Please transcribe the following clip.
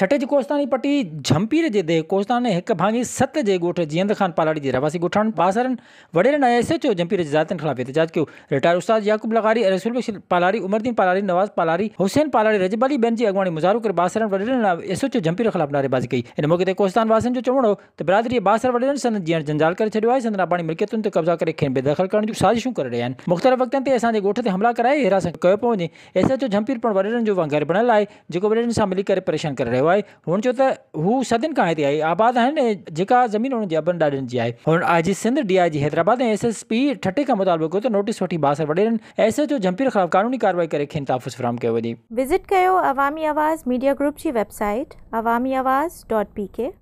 ઠટેજ કોસ્તાની પટી ઝમપીર જે દે કોસ્તાને એક ભાંગી સત જે ગોઠ જીંદખાન પાલારી જે રહેવાસી ગોઠણ બાસરન વડરેન એસચો ઝમપીરજી જાતન ખલાફ ઇતજાજ કયુ રિટાયર ઉસ્તાદ યાકુબ લગારી રસુલુ બશીર પાલારી ઉમરદીન પાલારી નવાઝ પાલારી હુસૈન પાલારી રજબલી બેન જી અગવાની મજારક બાસરન વડરેન એસચો ઝમપીર ખલાફ નારેબાજી કઈ ઇન મોકતે કોસ્તાન વાસન જો ચવણો તે બ્રાદરી બાસર વડરેન સન જીન જંજાલ કર છડ્યો આ સદરા પાણી મિલકતન તે કબજા કરે કે બેદખલ કરણ જો સાજિશુ કર રહેન મુખતર વક્તતે એસા જે ગોઠતે હમલા કરાય હરાસ કયો પોજે એસચો ઝમપીર પર વડરેન आहे हुन चयो त हू सदियुनि खां हिते आई आबाद आहिनि जेका ज़मीन हुननि जी अबन ॾाॾनि जी आहे हुन अॼु सिंध डीआई जी हैदराबाद ऐं एस एस पी ठटे खां मुतालबो कयो त नोटिस वठी बासर वडेरनि एस एच ओ जंपीर ख़िलाफ़ु कानूनी कार्रवाई करे खेनि तहफ़ुज़ फराम कयो वञे विज़िट कयो अवामी आवाज़ मीडिया ग्रुप जी website Awami Awaz dot P के